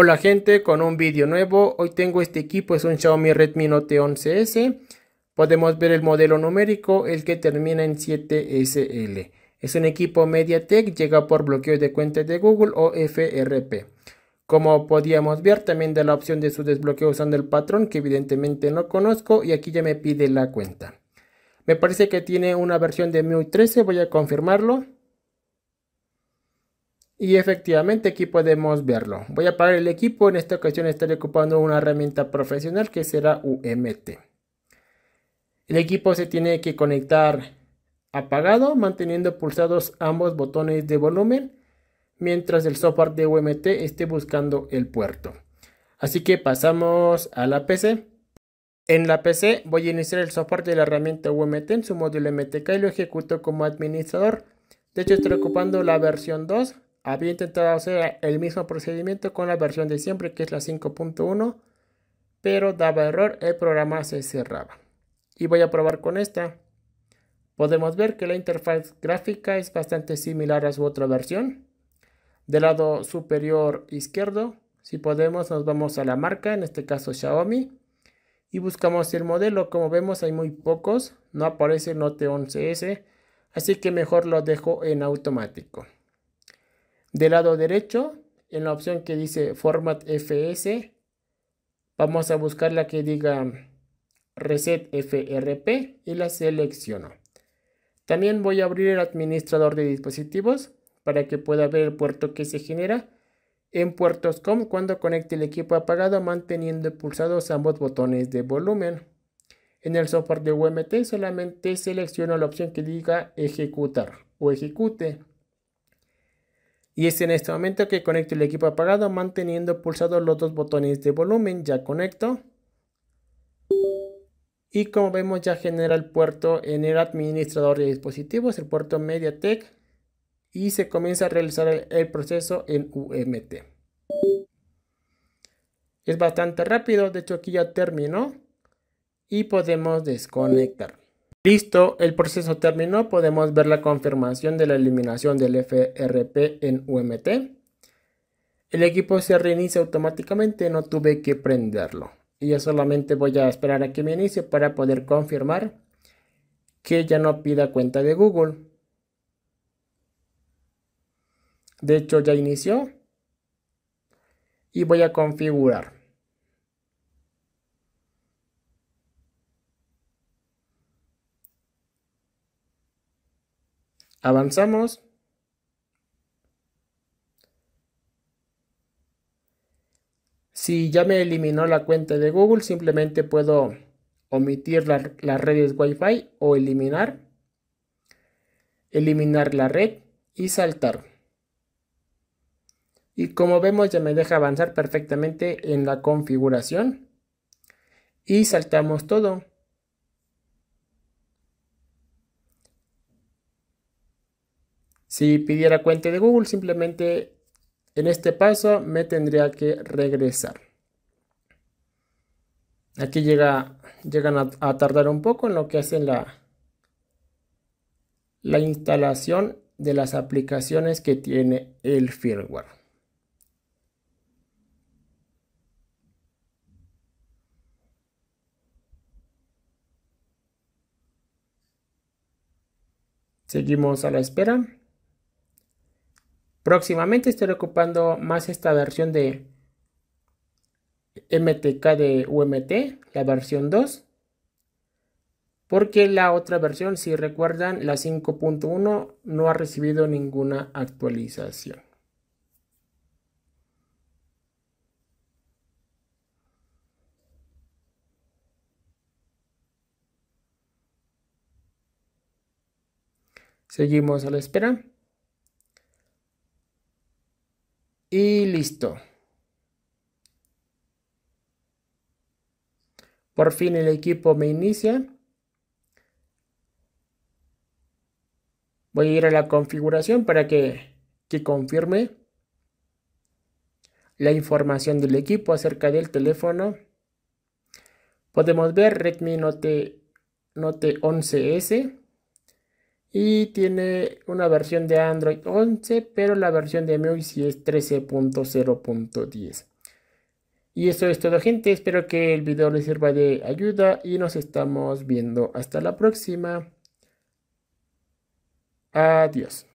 Hola gente, con un vídeo nuevo, hoy tengo este equipo, es un Xiaomi Redmi Note 11S, podemos ver el modelo numérico, el que termina en 7SL. Es un equipo MediaTek, llega por bloqueo de cuentas de Google o FRP. Como podíamos ver, también da la opción de su desbloqueo usando el patrón, que evidentemente no conozco, y aquí ya me pide la cuenta. Me parece que tiene una versión de MIUI 13, voy a confirmarlo. Y efectivamente aquí podemos verlo. Voy a apagar el equipo. En esta ocasión estaré ocupando una herramienta profesional que será UMT. El equipo se tiene que conectar apagado manteniendo pulsados ambos botones de volumen mientras el software de UMT esté buscando el puerto. Así que pasamos a la PC. En la PC voy a iniciar el software de la herramienta UMT en su módulo MTK y lo ejecuto como administrador. De hecho estoy ocupando la versión 2 había intentado hacer el mismo procedimiento con la versión de siempre que es la 5.1 pero daba error el programa se cerraba y voy a probar con esta podemos ver que la interfaz gráfica es bastante similar a su otra versión del lado superior izquierdo si podemos nos vamos a la marca en este caso Xiaomi y buscamos el modelo como vemos hay muy pocos no aparece Note 11S así que mejor lo dejo en automático del lado derecho, en la opción que dice Format FS, vamos a buscar la que diga Reset FRP y la selecciono. También voy a abrir el administrador de dispositivos para que pueda ver el puerto que se genera en puertos COM cuando conecte el equipo apagado manteniendo pulsados ambos botones de volumen. En el software de UMT solamente selecciono la opción que diga ejecutar o ejecute. Y es en este momento que conecto el equipo apagado manteniendo pulsados los dos botones de volumen. Ya conecto. Y como vemos ya genera el puerto en el administrador de dispositivos, el puerto MediaTek. Y se comienza a realizar el, proceso en UMT. Es bastante rápido, de hecho aquí ya terminó. Y podemos desconectar. Listo, el proceso terminó. Podemos ver la confirmación de la eliminación del FRP en UMT. El equipo se reinicia automáticamente, no tuve que prenderlo. Y ya solamente voy a esperar a que me inicie para poder confirmar que ya no pida cuenta de Google. De hecho, ya inició. Y voy a configurar. Avanzamos. Si ya me eliminó la cuenta de Google, simplemente puedo omitir las redes Wi-Fi o eliminar. Eliminar la red y saltar. Y como vemos ya me deja avanzar perfectamente en la configuración. Y saltamos todo. Si pidiera cuenta de Google, simplemente en este paso me tendría que regresar. Aquí llega, llegan a, tardar un poco en lo que hacen la, la instalación de las aplicaciones que tiene el firmware. Seguimos a la espera. Próximamente estaré ocupando más esta versión de MTK de UMT, la versión 2. Porque la otra versión, si recuerdan, la 5.1 no ha recibido ninguna actualización. Seguimos a la espera. Y listo. Por fin el equipo me inicia. Voy a ir a la configuración para que, que confirme la información del equipo acerca del teléfono. Podemos ver Redmi Note, Note 11S. Y tiene una versión de Android 11, pero la versión de MIUI sí es 13.0.10. Y eso es todo gente, espero que el video les sirva de ayuda y nos estamos viendo hasta la próxima. Adiós.